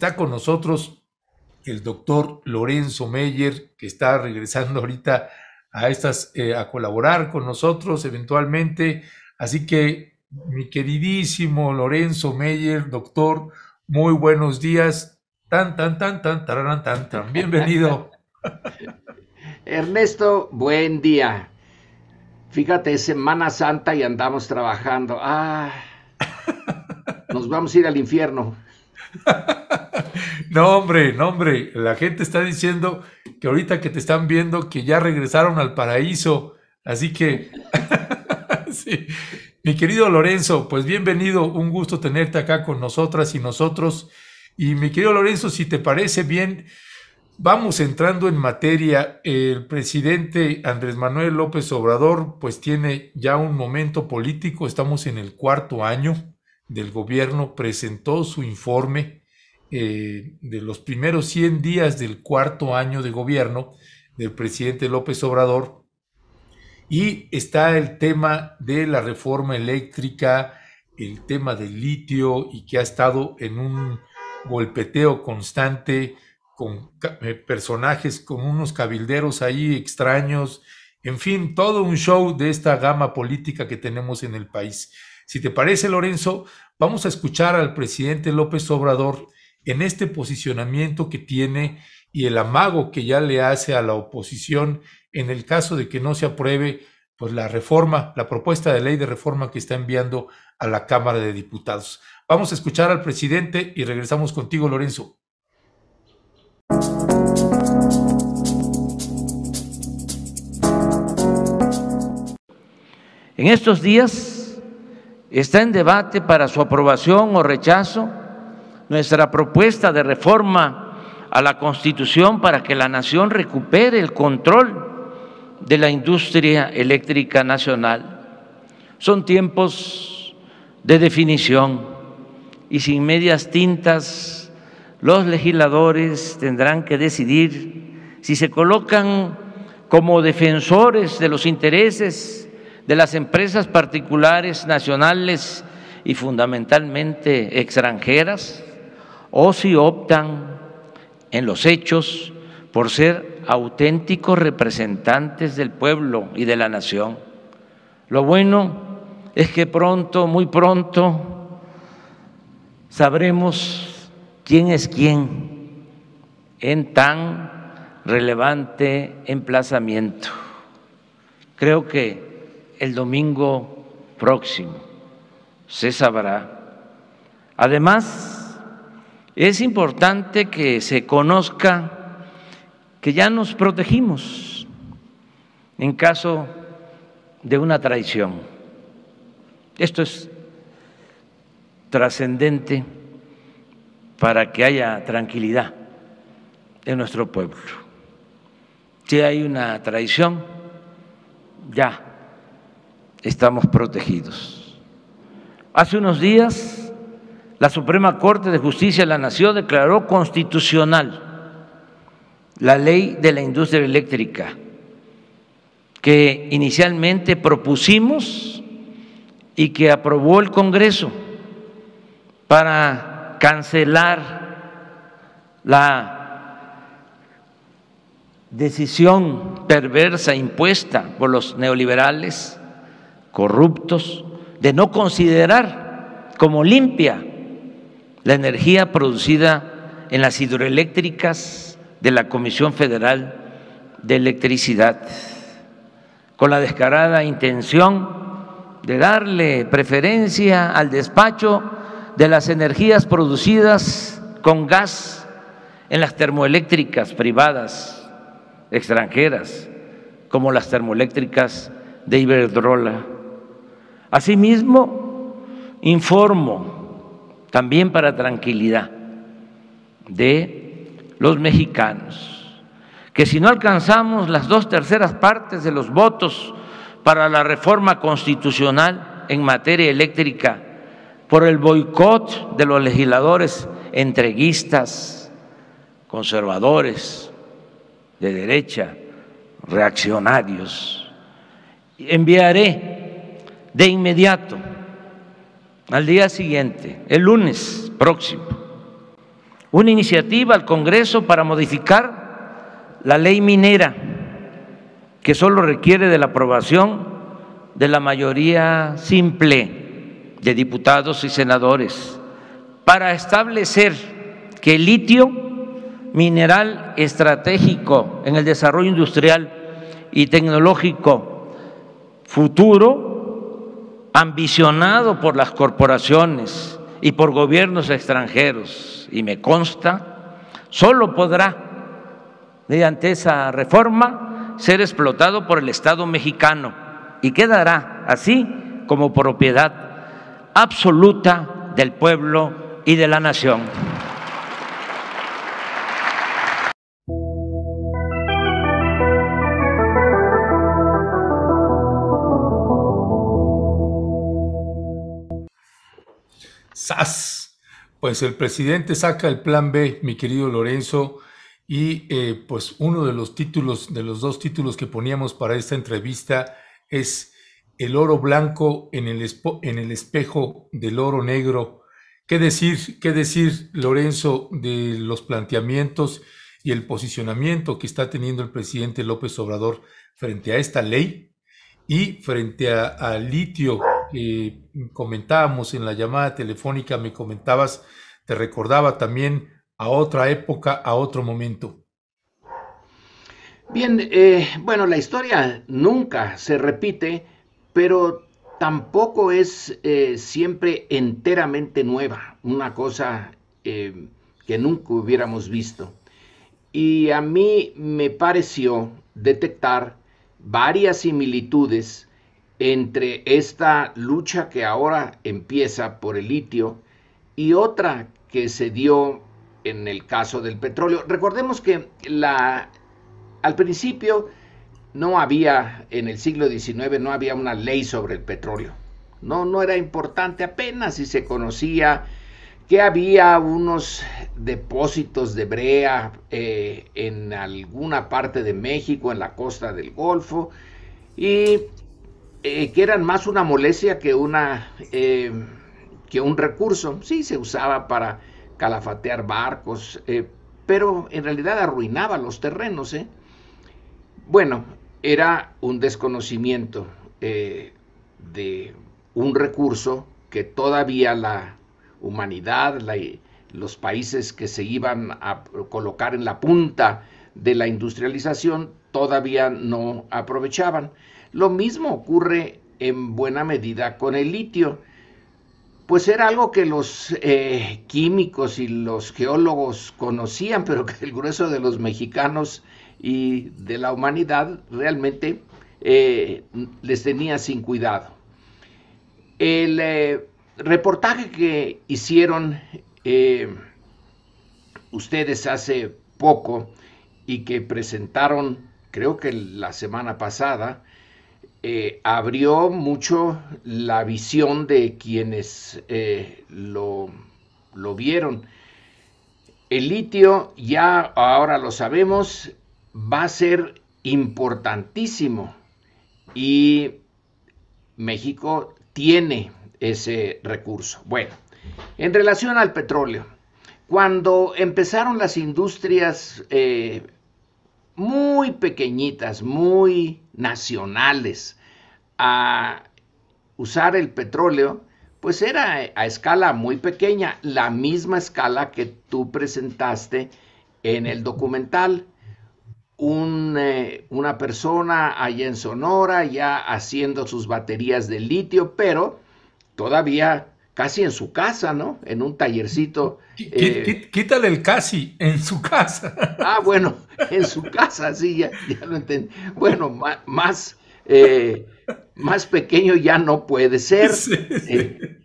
Está con nosotros el doctor Lorenzo Meyer, que está regresando ahorita a estas eh, a colaborar con nosotros eventualmente. Así que, mi queridísimo Lorenzo Meyer, doctor, muy buenos días. Tan, tan, tan, tan, tan tan, tan. Bienvenido. Ernesto, buen día. Fíjate, es Semana Santa y andamos trabajando. Ah, nos vamos a ir al infierno. No, hombre, no, hombre. La gente está diciendo que ahorita que te están viendo que ya regresaron al paraíso. Así que, mi querido Lorenzo, pues bienvenido. Un gusto tenerte acá con nosotras y nosotros. Y mi querido Lorenzo, si te parece bien, vamos entrando en materia. El presidente Andrés Manuel López Obrador, pues tiene ya un momento político. Estamos en el cuarto año del gobierno. Presentó su informe eh, de los primeros 100 días del cuarto año de gobierno del presidente López Obrador. Y está el tema de la reforma eléctrica, el tema del litio y que ha estado en un golpeteo constante con eh, personajes, con unos cabilderos ahí extraños, en fin, todo un show de esta gama política que tenemos en el país. Si te parece, Lorenzo, vamos a escuchar al presidente López Obrador en este posicionamiento que tiene y el amago que ya le hace a la oposición en el caso de que no se apruebe pues la reforma, la propuesta de ley de reforma que está enviando a la Cámara de Diputados. Vamos a escuchar al presidente y regresamos contigo, Lorenzo. En estos días está en debate para su aprobación o rechazo nuestra propuesta de reforma a la Constitución para que la nación recupere el control de la industria eléctrica nacional. Son tiempos de definición y sin medias tintas los legisladores tendrán que decidir si se colocan como defensores de los intereses de las empresas particulares nacionales y fundamentalmente extranjeras o si optan en los hechos por ser auténticos representantes del pueblo y de la nación. Lo bueno es que pronto, muy pronto, sabremos quién es quién en tan relevante emplazamiento. Creo que el domingo próximo se sabrá. Además, es importante que se conozca que ya nos protegimos en caso de una traición. Esto es trascendente para que haya tranquilidad en nuestro pueblo. Si hay una traición, ya estamos protegidos. Hace unos días la Suprema Corte de Justicia de la Nación declaró constitucional la ley de la industria eléctrica que inicialmente propusimos y que aprobó el Congreso para cancelar la decisión perversa impuesta por los neoliberales corruptos de no considerar como limpia la energía producida en las hidroeléctricas de la Comisión Federal de Electricidad, con la descarada intención de darle preferencia al despacho de las energías producidas con gas en las termoeléctricas privadas extranjeras, como las termoeléctricas de Iberdrola. Asimismo, informo también para tranquilidad de los mexicanos, que si no alcanzamos las dos terceras partes de los votos para la reforma constitucional en materia eléctrica, por el boicot de los legisladores entreguistas, conservadores, de derecha, reaccionarios, enviaré de inmediato al día siguiente, el lunes próximo, una iniciativa al Congreso para modificar la ley minera, que solo requiere de la aprobación de la mayoría simple de diputados y senadores, para establecer que el litio, mineral estratégico en el desarrollo industrial y tecnológico futuro, ambicionado por las corporaciones y por gobiernos extranjeros, y me consta, solo podrá, mediante esa reforma, ser explotado por el Estado mexicano y quedará así como propiedad absoluta del pueblo y de la nación. ¡Sas! Pues el presidente saca el plan B, mi querido Lorenzo, y eh, pues uno de los títulos, de los dos títulos que poníamos para esta entrevista es El oro blanco en el, en el espejo del oro negro. ¿Qué decir, qué decir, Lorenzo, de los planteamientos y el posicionamiento que está teniendo el presidente López Obrador frente a esta ley y frente al litio y eh, comentábamos en la llamada telefónica, me comentabas, te recordaba también a otra época, a otro momento. Bien, eh, bueno, la historia nunca se repite, pero tampoco es eh, siempre enteramente nueva, una cosa que nunca hubiéramos visto. Y a mí me pareció detectar varias similitudes entre esta lucha que ahora empieza por el litio y otra que se dio en el caso del petróleo. Recordemos que la, al principio no había, en el siglo XIX, no había una ley sobre el petróleo. No, no era importante apenas si se conocía que había unos depósitos de brea eh, en alguna parte de México, en la costa del Golfo, y eh, que eran más una molestia que, una, eh, que un recurso. Sí, se usaba para calafatear barcos, eh, pero en realidad arruinaba los terrenos. Bueno, era un desconocimiento de un recurso que todavía la humanidad, la, los países que se iban a colocar en la punta de la industrialización todavía no aprovechaban. Lo mismo ocurre en buena medida con el litio, pues era algo que los eh, químicos y los geólogos conocían, pero que el grueso de los mexicanos y de la humanidad realmente eh, les tenía sin cuidado. El eh, reportaje que hicieron ustedes hace poco y que presentaron creo que la semana pasada, eh, abrió mucho la visión de quienes eh, lo, vieron. El litio, ya ahora lo sabemos, va a ser importantísimo y México tiene ese recurso. Bueno, en relación al petróleo, cuando empezaron las industrias eh, muy pequeñitas, muy nacionales, a usar el petróleo, pues era a escala muy pequeña, la misma escala que tú presentaste en el documental. Eh, una persona allá en Sonora ya haciendo sus baterías de litio, pero todavía casi en su casa, ¿no? En un tallercito. Eh, quítale el casi, en su casa. Ah, bueno, en su casa, sí, ya, lo entendí. Bueno, más, eh, más pequeño ya no puede ser. Eh,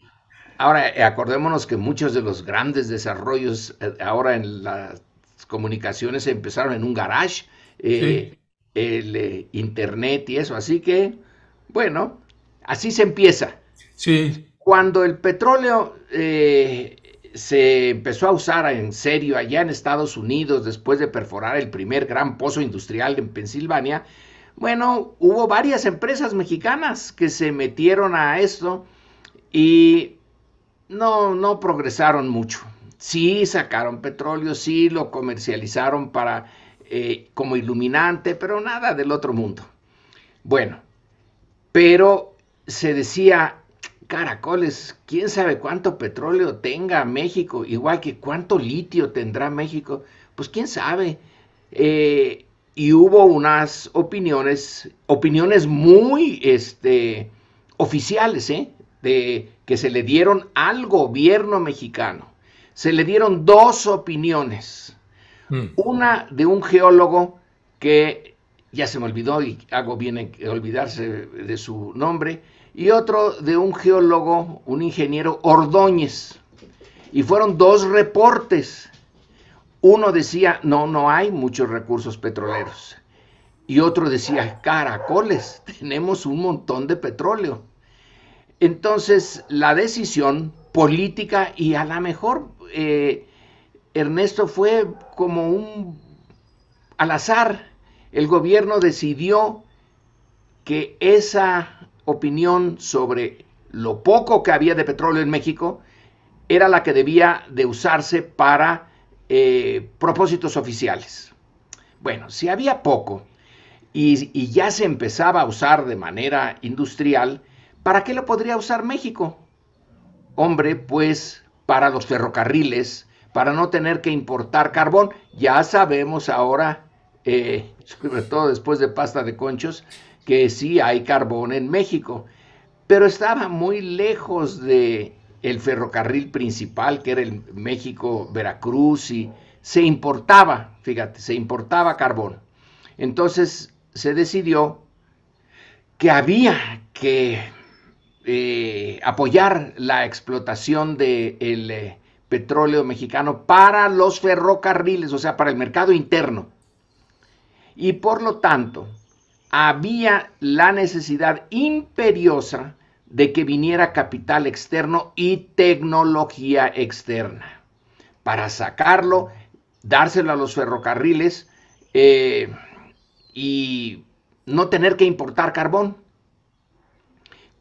ahora, acordémonos que muchos de los grandes desarrollos ahora en las comunicaciones empezaron en un garage, el internet y eso, así que, bueno, así se empieza. Sí, cuando el petróleo eh, se empezó a usar en serio allá en Estados Unidos después de perforar el primer gran pozo industrial en Pensilvania, bueno, hubo varias empresas mexicanas que se metieron a esto y no, no progresaron mucho. Sí sacaron petróleo, sí lo comercializaron para, eh, como iluminante, pero nada del otro mundo. Bueno, pero se decía caracoles, quién sabe cuánto petróleo tenga México, igual que cuánto litio tendrá México, pues quién sabe. Eh, y hubo unas opiniones, opiniones muy este, oficiales, ¿eh? de que se le dieron al gobierno mexicano. Se le dieron dos opiniones. Hmm. Una de un geólogo que ya se me olvidó y hago bien olvidarse de su nombre, y otro de un geólogo, un ingeniero Ordóñez. Y fueron dos reportes. Uno decía, no, no hay muchos recursos petroleros. Y otro decía, caracoles, tenemos un montón de petróleo. Entonces, la decisión política y a lo mejor eh, Ernesto fue como un al azar. El gobierno decidió que esa opinión sobre lo poco que había de petróleo en México era la que debía de usarse para eh, propósitos oficiales. Bueno, si había poco y, ya se empezaba a usar de manera industrial, ¿para qué lo podría usar México? Hombre, pues para los ferrocarriles, para no tener que importar carbón. Ya sabemos ahora, eh, sobre todo después de pasta de conchos, que sí hay carbón en México, pero estaba muy lejos de el ferrocarril principal que era el México-Veracruz y se importaba, fíjate, se importaba carbón. Entonces se decidió que había que eh, apoyar la explotación del eh, petróleo mexicano para los ferrocarriles, o sea, para el mercado interno. Y por lo tanto, había la necesidad imperiosa de que viniera capital externo y tecnología externa para sacarlo, dárselo a los ferrocarriles eh, y no tener que importar carbón.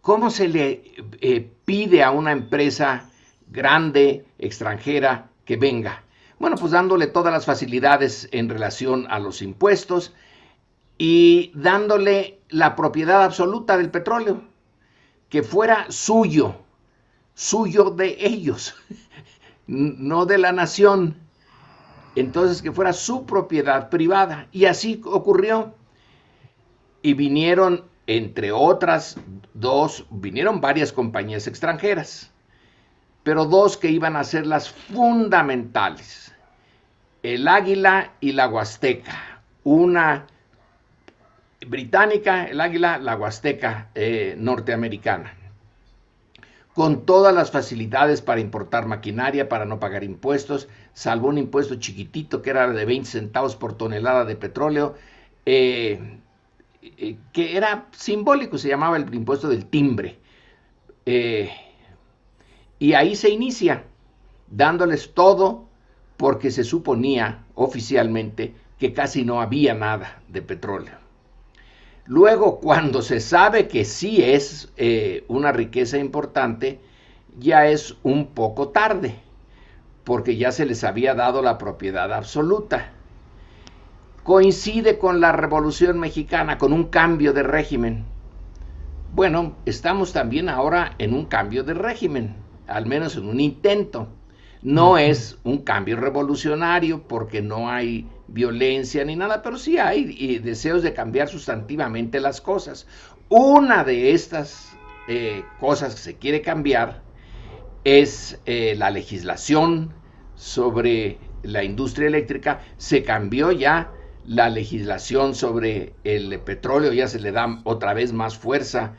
¿Cómo se le eh, pide a una empresa grande, extranjera, que venga? Bueno, pues dándole todas las facilidades en relación a los impuestos, y dándole la propiedad absoluta del petróleo, que fuera suyo, suyo de ellos, no de la nación. Entonces que fuera su propiedad privada. Y así ocurrió. Y vinieron, entre otras dos, vinieron varias compañías extranjeras, pero dos que iban a ser las fundamentales. El Águila y la Huasteca. Una británica, el águila, la huasteca eh, norteamericana con todas las facilidades para importar maquinaria, para no pagar impuestos, salvo un impuesto chiquitito que era de 20 centavos por tonelada de petróleo, eh, eh, que era simbólico, se llamaba el impuesto del timbre. y ahí se inicia, dándoles todo porque se suponía oficialmente que casi no había nada de petróleo. Luego, cuando se sabe que sí es eh, una riqueza importante, ya es un poco tarde, porque ya se les había dado la propiedad absoluta. Coincide con la Revolución Mexicana, con un cambio de régimen. Bueno, estamos también ahora en un cambio de régimen, al menos en un intento. No es un cambio revolucionario porque no hay violencia ni nada, pero sí hay deseos de cambiar sustantivamente las cosas. Una de estas eh, cosas que se quiere cambiar es eh, la legislación sobre la industria eléctrica. Se cambió ya la legislación sobre el petróleo, ya se le da otra vez más fuerza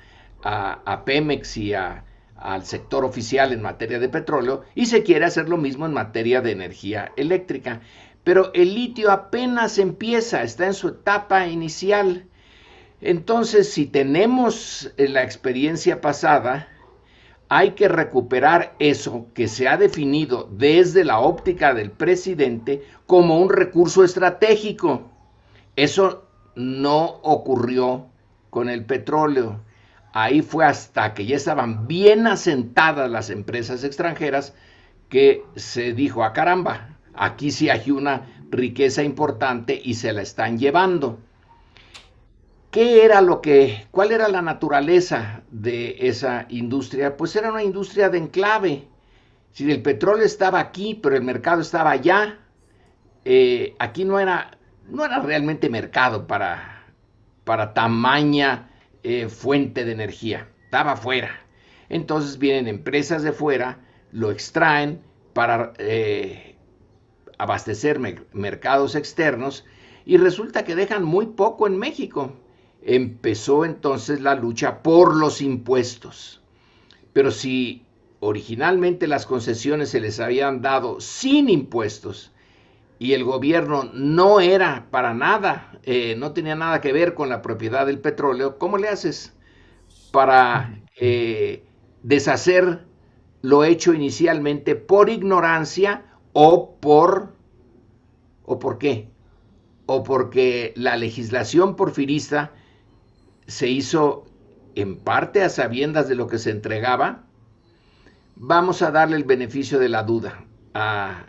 a Pemex y a al sector oficial en materia de petróleo y se quiere hacer lo mismo en materia de energía eléctrica. Pero el litio apenas empieza, está en su etapa inicial. Entonces, si tenemos eh, la experiencia pasada, hay que recuperar eso que se ha definido desde la óptica del presidente como un recurso estratégico. Eso no ocurrió con el petróleo. Ahí fue hasta que ya estaban bien asentadas las empresas extranjeras que se dijo, a ah, caramba, aquí sí hay una riqueza importante y se la están llevando. ¿Qué era lo que, cuál era la naturaleza de esa industria? Pues era una industria de enclave. Si el petróleo estaba aquí, pero el mercado estaba allá, eh, aquí no era, no era realmente mercado para, para tamaña eh, fuente de energía. Estaba fuera. Entonces vienen empresas de fuera, lo extraen para eh, abastecer mercados externos y resulta que dejan muy poco en México. Empezó entonces la lucha por los impuestos. Pero si originalmente las concesiones se les habían dado sin impuestos y el gobierno no era para nada, eh, no tenía nada que ver con la propiedad del petróleo, ¿cómo le haces para eh, deshacer lo hecho inicialmente por ignorancia o por... ¿O por qué? O porque la legislación porfirista se hizo en parte a sabiendas de lo que se entregaba, vamos a darle el beneficio de la duda a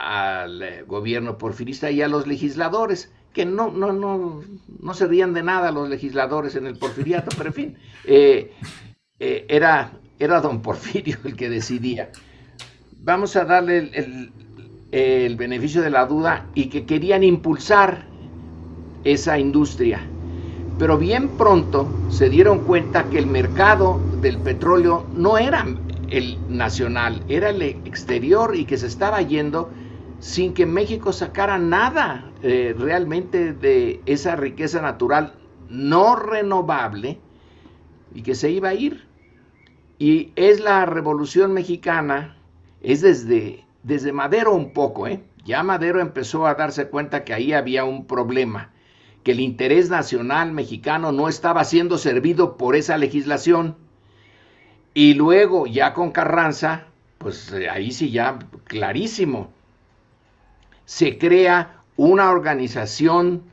al eh, gobierno porfirista y a los legisladores, que no, no, no, no se de nada los legisladores en el porfiriato, pero en fin, eh, eh, era, era don Porfirio el que decidía. Vamos a darle el, el beneficio de la duda y que querían impulsar esa industria. Pero bien pronto se dieron cuenta que el mercado del petróleo no era el nacional, era el exterior y que se estaba yendo sin que México sacara nada eh, realmente de esa riqueza natural no renovable y que se iba a ir. Y es la revolución mexicana, es desde, desde Madero un poco, ¿eh? ya Madero empezó a darse cuenta que ahí había un problema, que el interés nacional mexicano no estaba siendo servido por esa legislación. Y luego ya con Carranza, pues eh, ahí sí ya clarísimo se crea una organización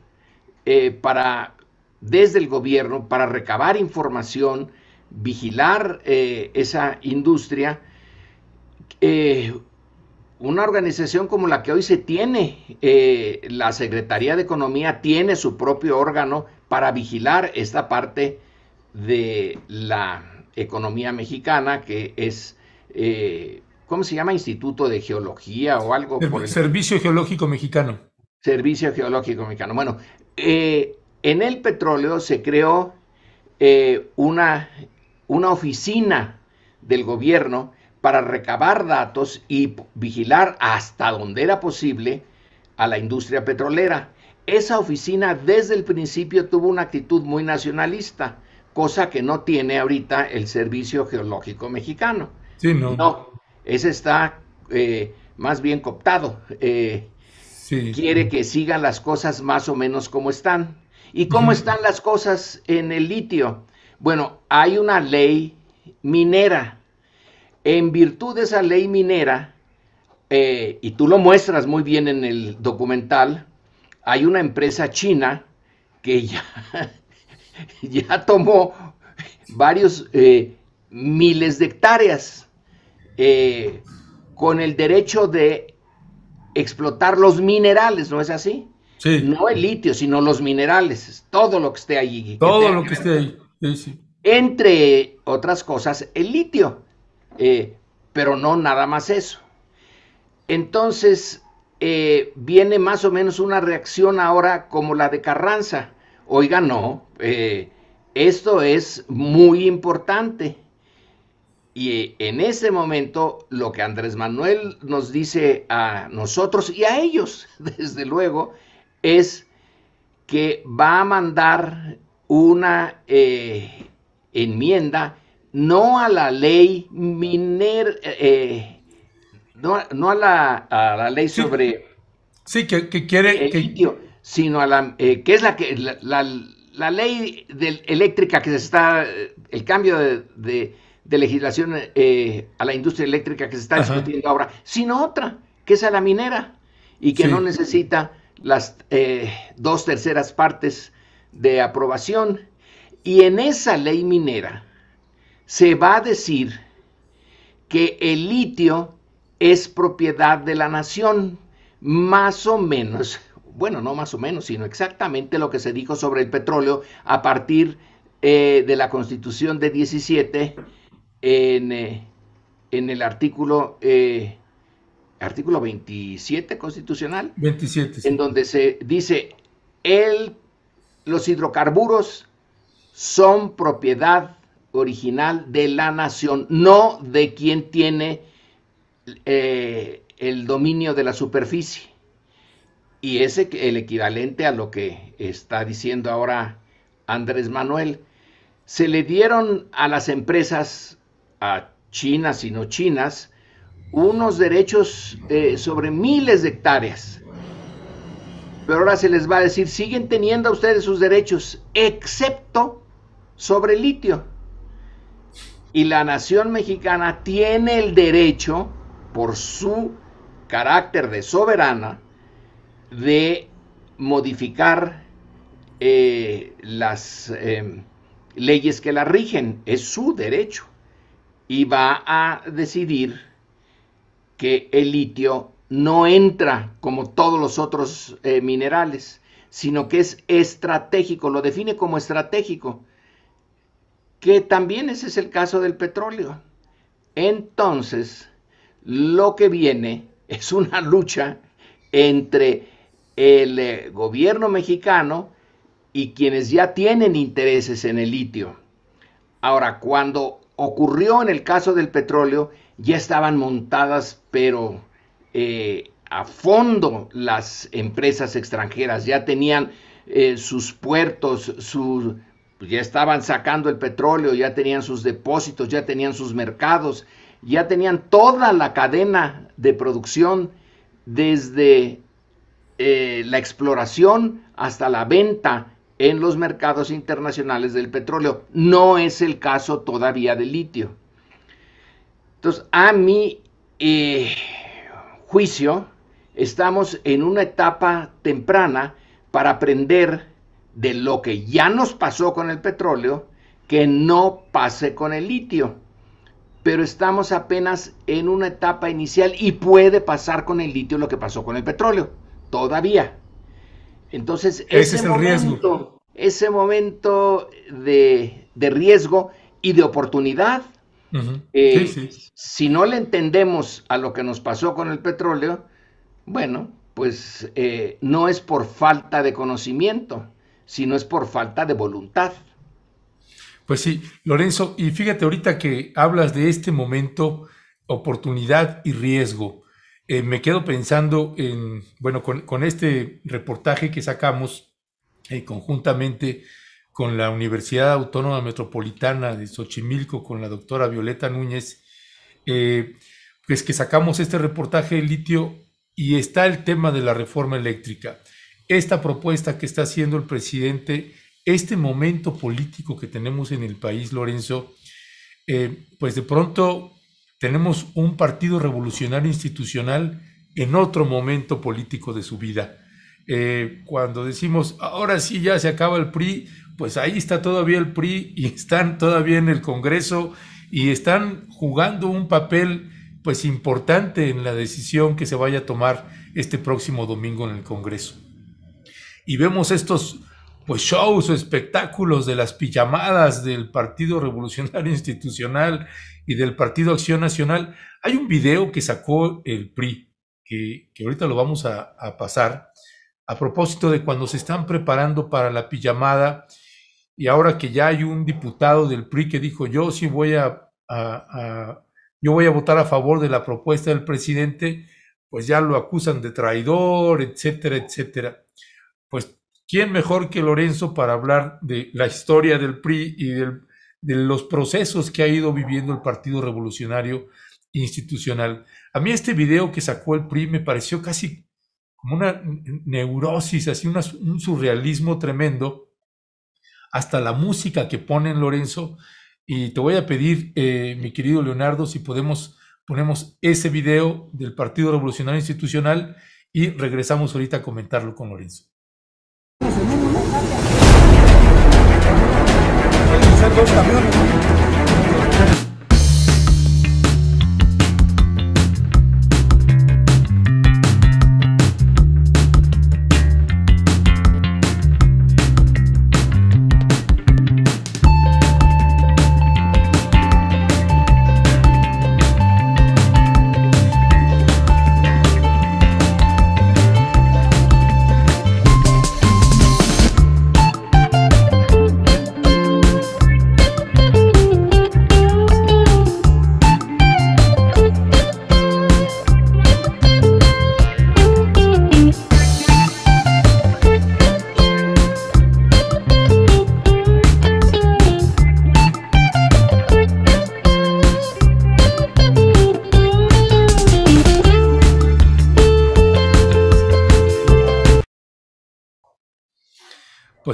eh, para, desde el gobierno, para recabar información, vigilar eh, esa industria. Eh, una organización como la que hoy se tiene, la Secretaría de Economía tiene su propio órgano para vigilar esta parte de la economía mexicana que es ¿cómo se llama? Instituto de Geología o algo. Por el... Servicio Geológico Mexicano. Servicio Geológico Mexicano. Bueno, eh, en el petróleo se creó eh, una, una oficina del gobierno para recabar datos y vigilar hasta donde era posible a la industria petrolera. Esa oficina desde el principio tuvo una actitud muy nacionalista, cosa que no tiene ahorita el Servicio Geológico Mexicano. Sí, no. no ese está eh, más bien cooptado. Eh, quiere que sigan las cosas más o menos como están. ¿Y cómo están las cosas en el litio? Bueno, hay una ley minera. En virtud de esa ley minera, eh, y tú lo muestras muy bien en el documental, hay una empresa china que ya, ya tomó varios miles de hectáreas eh, con el derecho de explotar los minerales, ¿no es así? No el litio, sino los minerales, todo lo que esté allí. Todo lo que esté ahí. Entre otras cosas, el litio, eh, pero no nada más eso. Entonces, eh, viene más o menos una reacción ahora como la de Carranza. Oiga, no, esto es muy importante. Y eh, en ese momento, lo que Andrés Manuel nos dice a nosotros y a ellos, desde luego, es que va a mandar una eh, enmienda no a la ley miner, eh, no, a, la, ley sobre... Sí, que, quiere... que... sino a la... que es la que... La, ley eléctrica que se está... El cambio de de legislación eh, a la industria eléctrica que se está discutiendo ahora, sino otra, que es a la minera, y que no necesita las eh, dos terceras partes de aprobación. Y en esa ley minera se va a decir que el litio es propiedad de la nación, más o menos, bueno, no más o menos, sino exactamente lo que se dijo sobre el petróleo a partir eh, de la constitución de 17 eh, en, el artículo, eh, artículo 27 constitucional. 27. En donde se dice, el, los hidrocarburos son propiedad original de la nación, no de quien tiene eh, el dominio de la superficie. Y es el equivalente a lo que está diciendo ahora Andrés Manuel. Se le dieron a las empresas a chinas y no chinas unos derechos eh, sobre miles de hectáreas. Pero ahora se les va a decir, siguen teniendo ustedes sus derechos, excepto sobre litio. Y la nación mexicana tiene el derecho, por su carácter de soberana, de modificar eh, las eh, leyes que la rigen. Es su derecho y va a decidir que el litio no entra como todos los otros eh, minerales, sino que es estratégico, lo define como estratégico, que también ese es el caso del petróleo. Entonces, lo que viene es una lucha entre el eh, gobierno mexicano y quienes ya tienen intereses en el litio. Ahora, cuando ocurrió en el caso del petróleo, ya estaban montadas, pero eh, a fondo las empresas extranjeras, ya tenían eh, sus puertos, pues, ya estaban sacando el petróleo, ya tenían sus depósitos, ya tenían sus mercados, ya tenían toda la cadena de producción desde eh, la exploración hasta la venta en los mercados internacionales del petróleo. No es el caso todavía del litio. Entonces, a mi eh, juicio, estamos en una etapa temprana para aprender de lo que ya nos pasó con el petróleo, que no pase con el litio. Pero estamos apenas en una etapa inicial y puede pasar con el litio lo que pasó con el petróleo, todavía. Entonces, ese, momento, Ese momento de, riesgo y de oportunidad, eh, si no le entendemos a lo que nos pasó con el petróleo, bueno, pues eh, no es por falta de conocimiento, sino es por falta de voluntad. Pues sí, Lorenzo, y fíjate ahorita que hablas de este momento, oportunidad y riesgo. Eh, me quedo pensando en, bueno, con, este reportaje que sacamos eh, conjuntamente con la Universidad Autónoma Metropolitana de Xochimilco, con la doctora Violeta Núñez, eh, pues que sacamos este reportaje de litio y está el tema de la reforma eléctrica. Esta propuesta que está haciendo el presidente, este momento político que tenemos en el país, Lorenzo, pues de pronto tenemos un partido revolucionario institucional en otro momento político de su vida. Eh, cuando decimos, ahora sí ya se acaba el PRI, pues ahí está todavía el PRI y están todavía en el Congreso y están jugando un papel pues importante en la decisión que se vaya a tomar este próximo domingo en el Congreso. Y vemos estos pues shows o espectáculos de las pijamadas del Partido Revolucionario Institucional y del Partido Acción Nacional. Hay un video que sacó el PRI, que, ahorita lo vamos a, pasar, a propósito de cuando se están preparando para la pijamada y ahora que ya hay un diputado del PRI que dijo yo sí voy a, a, yo voy a votar a favor de la propuesta del presidente, pues ya lo acusan de traidor, etcétera, etcétera. Pues ¿Quién mejor que Lorenzo para hablar de la historia del PRI y de los procesos que ha ido viviendo el Partido Revolucionario Institucional? A mí este video que sacó el PRI me pareció casi como una neurosis, así un surrealismo tremendo, hasta la música que en Lorenzo. Y te voy a pedir, eh, mi querido Leonardo, si podemos ponemos ese video del Partido Revolucionario Institucional y regresamos ahorita a comentarlo con Lorenzo dos camiones.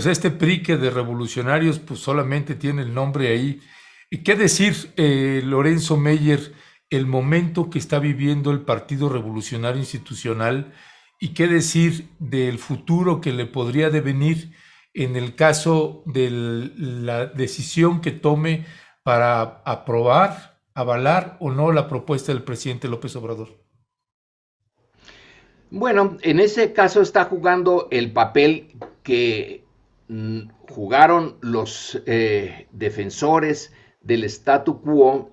Pues, este prique de revolucionarios pues solamente tiene el nombre ahí. ¿Y qué decir, eh, Lorenzo Meyer, el momento que está viviendo el Partido Revolucionario Institucional y qué decir del futuro que le podría devenir en el caso de la decisión que tome para aprobar, avalar o no la propuesta del presidente López Obrador? Bueno, en ese caso está jugando el papel que Mm, jugaron los eh, defensores del statu quo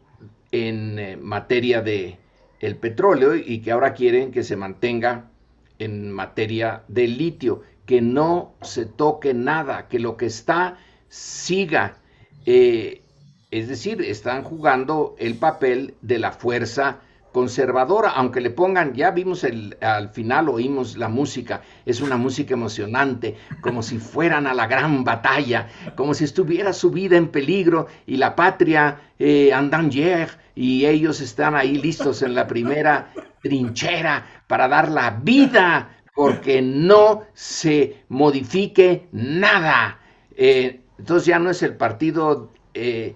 en eh, materia de el petróleo y que ahora quieren que se mantenga en materia de litio, que no se toque nada, que lo que está siga. Eh, es decir, están jugando el papel de la fuerza conservadora, aunque le pongan, ya vimos el, al final, oímos la música, es una música emocionante, como si fueran a la gran batalla, como si estuviera su vida en peligro y la patria eh, andanger y ellos están ahí listos en la primera trinchera para dar la vida porque no se modifique nada. Eh, entonces ya no es el partido eh,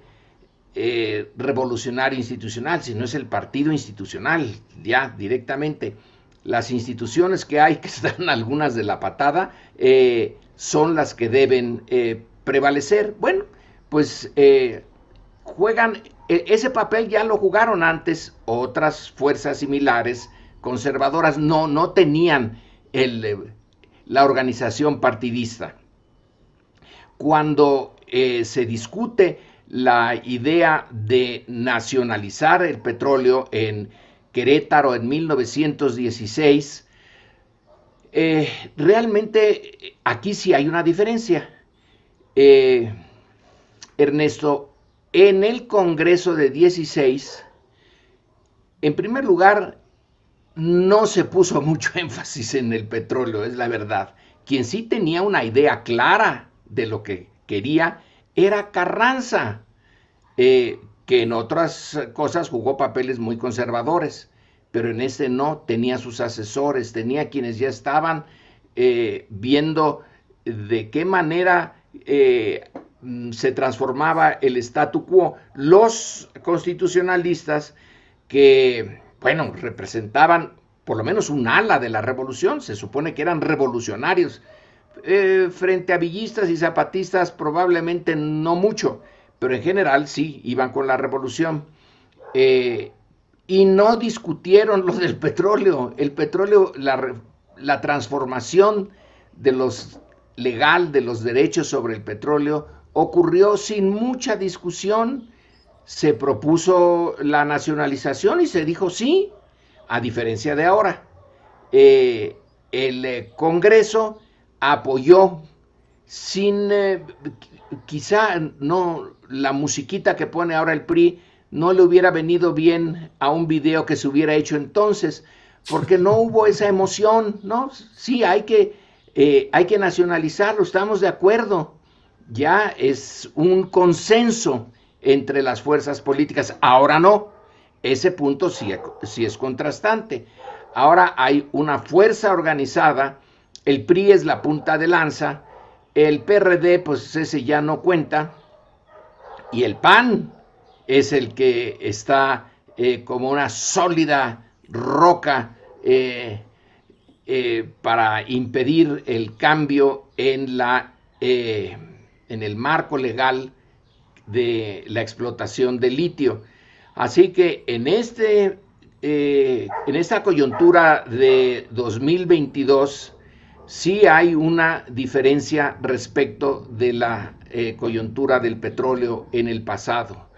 eh, revolucionario institucional, sino es el partido institucional, ya directamente. Las instituciones que hay, que están algunas de la patada, eh, son las que deben eh, prevalecer. Bueno, pues juegan, e-, ese papel ya lo jugaron antes otras fuerzas similares, conservadoras, no, no tenían la organización partidista. Cuando se discute la idea de nacionalizar el petróleo en Querétaro en 1916, eh, realmente aquí sí hay una diferencia. Eh, Ernesto, en el Congreso de 16, en primer lugar, no se puso mucho énfasis en el petróleo, es la verdad. Quien sí tenía una idea clara de lo que quería era Carranza, eh, que en otras cosas jugó papeles muy conservadores, pero en este no, tenía sus asesores, tenía quienes ya estaban eh, viendo de qué manera eh, mm, se transformaba el statu quo. Los constitucionalistas que, bueno, representaban por lo menos un ala de la revolución, se supone que eran revolucionarios, eh, frente a villistas y zapatistas probablemente no mucho, pero en general sí, iban con la revolución. Eh, y no discutieron lo del petróleo. El petróleo, la, transformación de los legal de los derechos sobre el petróleo ocurrió sin mucha discusión. Se propuso la nacionalización y se dijo sí, a diferencia de ahora. Eh, el Congreso apoyó sin, eh, quizá no, la musiquita que pone ahora el PRI no le hubiera venido bien a un video que se hubiera hecho entonces, porque no hubo esa emoción, ¿no? Sí, hay que, eh, hay que nacionalizarlo, estamos de acuerdo, ya es un consenso entre las fuerzas políticas, ahora no, ese punto sí, sí es contrastante. Ahora hay una fuerza organizada el PRI es la punta de lanza, el PRD pues ese ya no cuenta y el PAN es el que está eh, como una sólida roca eh, eh, para impedir el cambio en, la, en el marco legal de la explotación de litio. Así que en, este, en esta coyuntura de 2022, sí hay una diferencia respecto de la eh, coyuntura del petróleo en el pasado.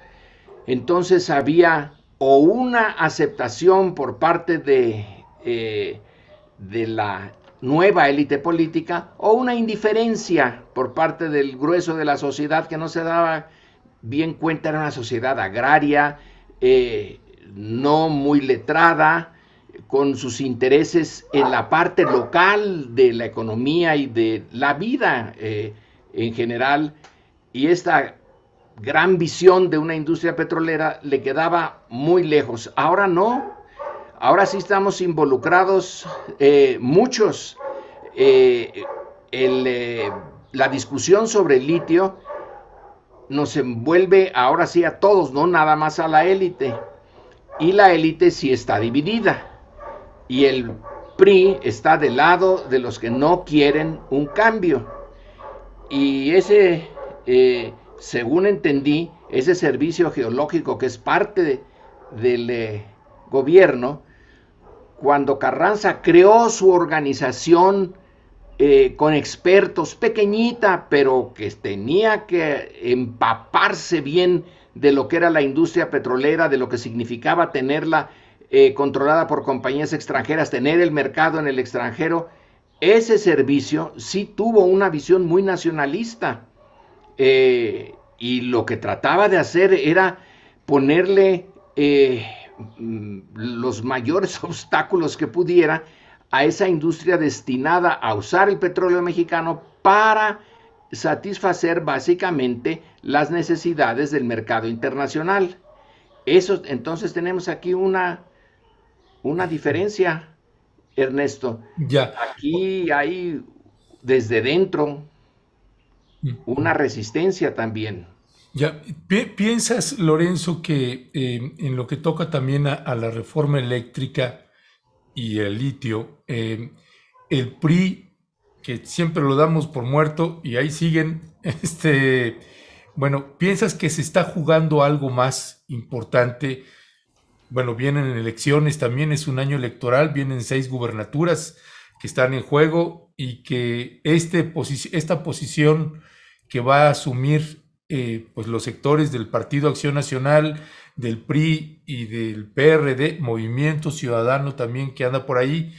Entonces había o una aceptación por parte de, eh, de la nueva élite política o una indiferencia por parte del grueso de la sociedad que no se daba bien cuenta, era una sociedad agraria, eh, no muy letrada, con sus intereses en la parte local de la economía y de la vida eh, en general. Y esta gran visión de una industria petrolera le quedaba muy lejos. Ahora no, ahora sí estamos involucrados eh, muchos. Eh, la discusión sobre el litio nos envuelve ahora sí a todos, no nada más a la élite. Y la élite sí está dividida y el PRI está del lado de los que no quieren un cambio. Y ese, eh, según entendí, ese servicio geológico que es parte del eh, gobierno, cuando Carranza creó su organización eh, con expertos, pequeñita, pero que tenía que empaparse bien de lo que era la industria petrolera, de lo que significaba tenerla eh, controlada por compañías extranjeras, tener el mercado en el extranjero, ese servicio sí tuvo una visión muy nacionalista. Eh, y lo que trataba de hacer era ponerle eh, mm, los mayores obstáculos que pudiera a esa industria destinada a usar el petróleo mexicano para satisfacer básicamente las necesidades del mercado internacional. Eso, entonces tenemos aquí una, una diferencia, Ernesto. Ya. Aquí hay desde dentro mm. una resistencia también. Ya, ¿piensas, Lorenzo, que eh, en lo que toca también a, la reforma eléctrica y el litio, eh, el PRI, que siempre lo damos por muerto y ahí siguen, este, bueno, ¿piensas que se está jugando algo más importante? bueno, vienen elecciones también, es un año electoral, vienen seis gubernaturas que están en juego y que este esta posición que va a asumir eh, pues los sectores del Partido Acción Nacional, del PRI y del PRD, Movimiento Ciudadano también que anda por ahí,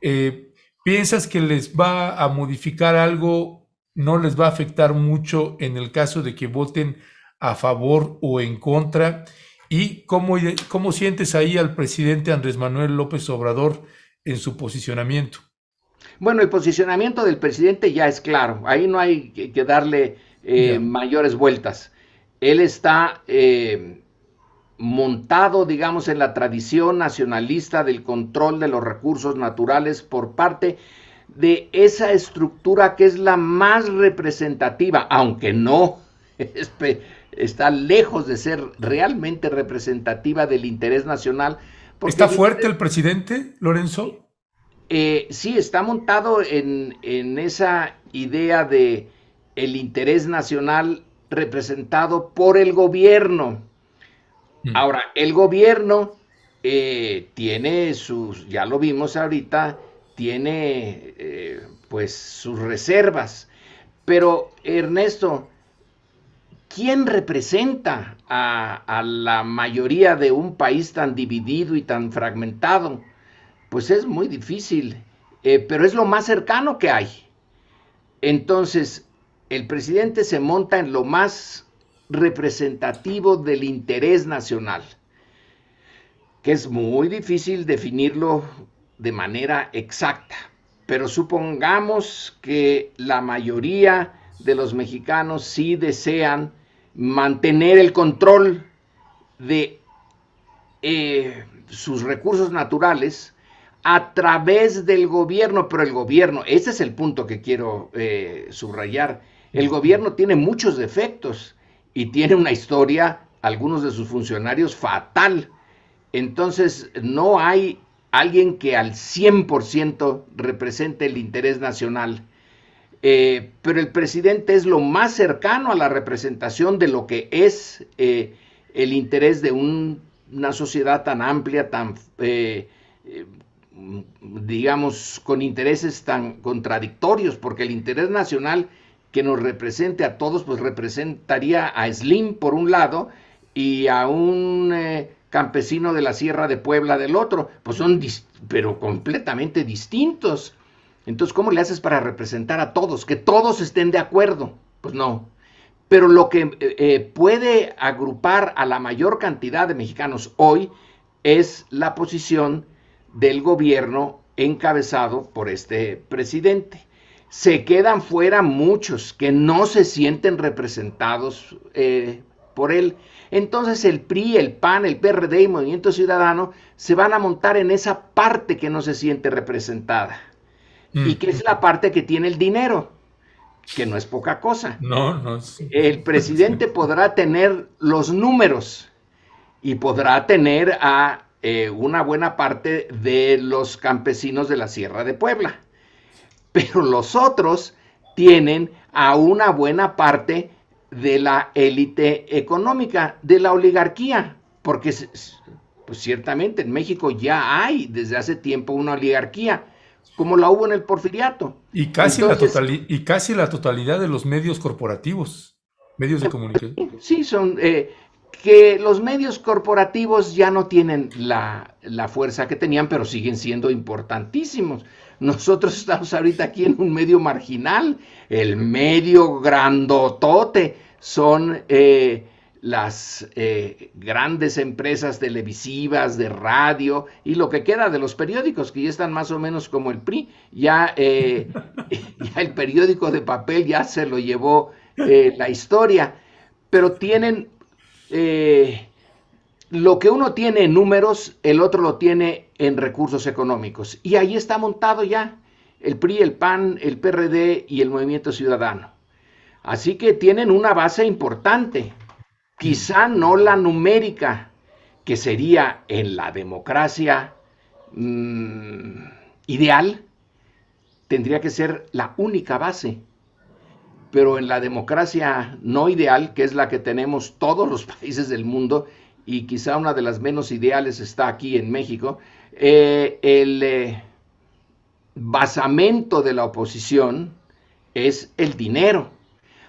eh, ¿piensas que les va a modificar algo? ¿No les va a afectar mucho en el caso de que voten a favor o en contra? ¿Y cómo, sientes ahí al presidente Andrés Manuel López Obrador en su posicionamiento? Bueno, el posicionamiento del presidente ya es claro, ahí no hay que darle eh, mayores vueltas. Él está eh, montado, digamos, en la tradición nacionalista del control de los recursos naturales por parte de esa estructura que es la más representativa, aunque no, está lejos de ser realmente representativa del interés nacional. ¿Está fuerte el presidente, Lorenzo? Eh, sí, está montado en, en, esa idea de el interés nacional representado por el gobierno. Mm. Ahora, el gobierno eh, tiene sus, ya lo vimos ahorita, tiene eh, pues sus reservas. Pero Ernesto, ¿Quién representa a, la mayoría de un país tan dividido y tan fragmentado? Pues es muy difícil, eh, pero es lo más cercano que hay. Entonces, el presidente se monta en lo más representativo del interés nacional, que es muy difícil definirlo de manera exacta, pero supongamos que la mayoría de los mexicanos sí desean mantener el control de eh, sus recursos naturales a través del gobierno, pero el gobierno, ese es el punto que quiero eh, subrayar, el gobierno tiene muchos defectos y tiene una historia, algunos de sus funcionarios, fatal. Entonces, no hay alguien que al 100% represente el interés nacional. Eh, pero el presidente es lo más cercano a la representación de lo que es eh, el interés de una sociedad tan amplia, tan, eh, digamos, con intereses tan contradictorios, porque el interés nacional que nos represente a todos, pues representaría a Slim por un lado y a un campesino de la Sierra de Puebla del otro, pues son, pero completamente distintos. Entonces, ¿cómo le haces para representar a todos? Que todos estén de acuerdo. Pues no. Pero lo que eh, eh, puede agrupar a la mayor cantidad de mexicanos hoy es la posición del gobierno encabezado por este presidente. Se quedan fuera muchos que no se sienten representados eh, por él. Entonces el PRI, el PAN, el PRD y Movimiento Ciudadano se van a montar en esa parte que no se siente representada. Mm. ¿Y qué es la parte que tiene el dinero? Que no es poca cosa. No, no El presidente podrá tener los números y podrá tener a eh, una buena parte de los campesinos de la Sierra de Puebla. Pero los otros tienen a una buena parte de la élite económica, de la oligarquía, porque pues ciertamente en México ya hay desde hace tiempo una oligarquía como la hubo en el porfiriato. Y casi, la, y casi la totalidad de los medios corporativos, medios de comunicación. Sí, son eh, que los medios corporativos ya no tienen la, la, fuerza que tenían, pero siguen siendo importantísimos. Nosotros estamos ahorita aquí en un medio marginal, el medio grandotote, son... Eh, las eh, grandes empresas televisivas, de radio y lo que queda de los periódicos, que ya están más o menos como el PRI, eh, ya, el periódico de papel ya se lo llevó eh, la historia, pero tienen lo que uno tiene en números, el otro lo tiene en recursos económicos. Y ahí está montado ya el PRI, el PAN, el PRD y el Movimiento Ciudadano. Así que tienen una base importante quizá no la numérica, que sería en la democracia mm, ideal, tendría que ser la única base. Pero en la democracia no ideal, que es la que tenemos todos los países del mundo, y quizá una de las menos ideales está aquí en México, eh, el eh, basamento de la oposición es el dinero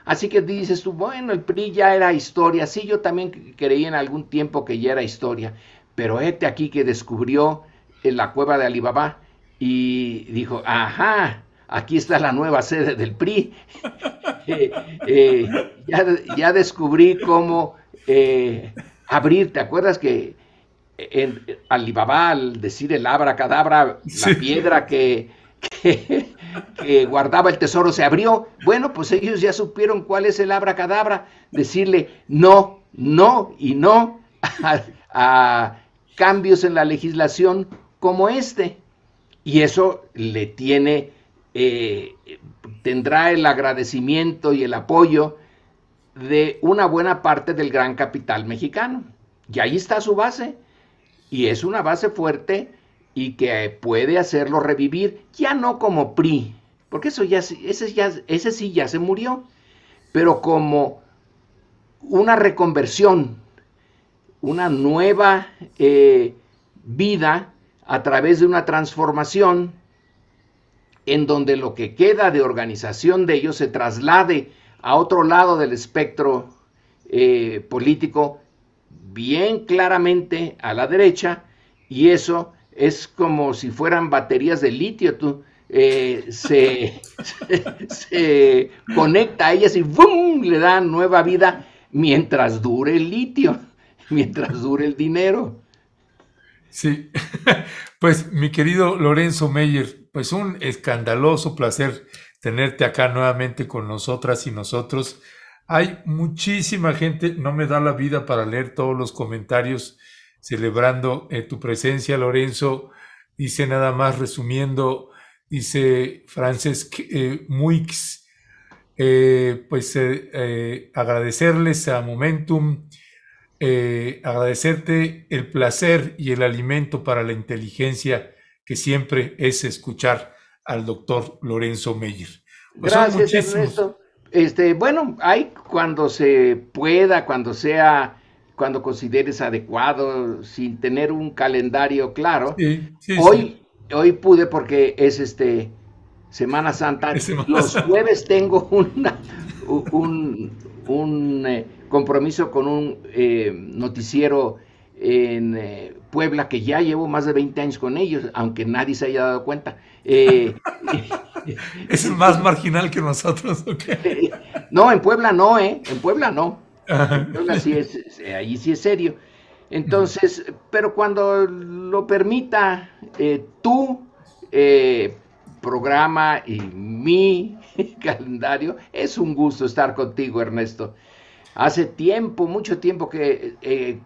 Así que dices tú, bueno, el PRI ya era historia, sí, yo también creí en algún tiempo que ya era historia, pero este aquí que descubrió en eh, la cueva de Alibaba y dijo, ajá, aquí está la nueva sede del PRI. Eh, eh, ya, descubrí cómo abrir, ¿te acuerdas que en, Alibaba, al decir el abra cadabra, la piedra que que guardaba el tesoro se abrió. Bueno, pues ellos ya supieron cuál es el abracadabra, decirle no, no y no a, cambios en la legislación como este. Y eso le tiene, eh, tendrá el agradecimiento y el apoyo de una buena parte del gran capital mexicano. Y ahí está su base. Y es una base fuerte y que puede hacerlo revivir, ya no como PRI, porque eso ya, ese, sí ya se murió, pero como una reconversión, una nueva eh, vida a través de una transformación en donde lo que queda de organización de ellos se traslade a otro lado del espectro eh, político, bien claramente a la derecha, y eso es como si fueran baterías de litio, tú eh, se, conecta a ellas y ¡bum! le da nueva vida mientras dure el litio, mientras dure el dinero. Sí, pues mi querido Lorenzo Meyer, pues un escandaloso placer tenerte acá nuevamente con nosotras y nosotros. Hay muchísima gente, no me da la vida para leer todos los comentarios celebrando eh, tu presencia, Lorenzo. Dice nada más resumiendo, dice Francesc eh, Muix, eh, pues agradecerles a Momentum, agradecerte el placer y el alimento para la inteligencia que siempre es escuchar al doctor Lorenzo Meyer. Pues Gracias, Este, bueno, hay cuando se pueda, cuando sea cuando consideres adecuado, sin tener un calendario claro. hoy, hoy pude porque es este Semana Santa. Los jueves tengo una, un, un eh, compromiso con un eh, noticiero en eh, Puebla que ya llevo más de 20 años con ellos, aunque nadie se haya dado cuenta. es más marginal que nosotros. no, en Puebla no, ¿eh? En Puebla no. Entonces, es, eh, ahí sí es serio. Entonces, pero cuando lo permita eh, tu eh, programa y mi calendario, es un gusto estar contigo, Ernesto. Hace tiempo, mucho tiempo que eh,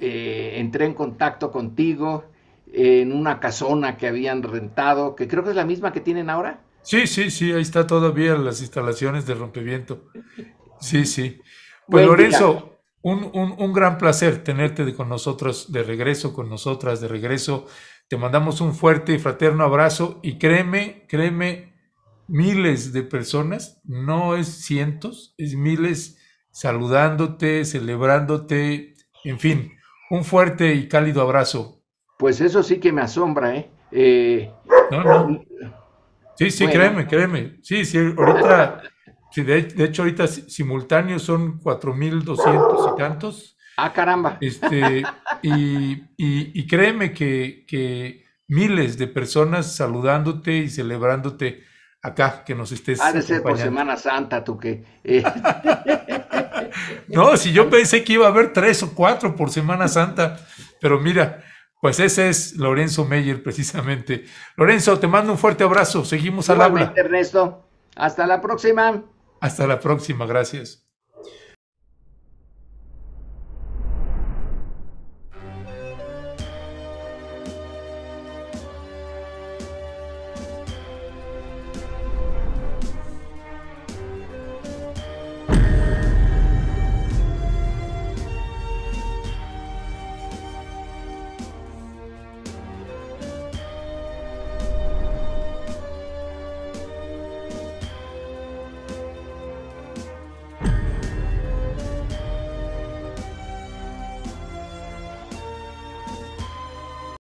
entré en contacto contigo en una casona que habían rentado, que creo que es la misma que tienen ahora. Sí, sí, sí, ahí está todavía las instalaciones de rompimiento Sí, sí. Pues Lorenzo, un, un, un, gran placer tenerte con nosotros de regreso, con nosotras de regreso. Te mandamos un fuerte y fraterno abrazo y créeme, créeme, miles de personas, no es cientos, es miles saludándote, celebrándote, en fin, un fuerte y cálido abrazo. Pues eso sí que me asombra, ¿eh? eh no, no. Sí, sí, créeme, créeme. Sí, sí, ahorita Sí, de, hecho ahorita simultáneos son 4.200 y tantos. Ah, caramba. Este, y, créeme que, miles de personas saludándote y celebrándote acá, que nos estés. Ha de ser por Semana Santa, tú que. no, si yo pensé que iba a haber tres o cuatro por Semana Santa, pero mira, pues ese es Lorenzo Meyer, precisamente. Lorenzo, te mando un fuerte abrazo. Seguimos al habla. Ernesto. Hasta la próxima. Hasta la próxima, gracias.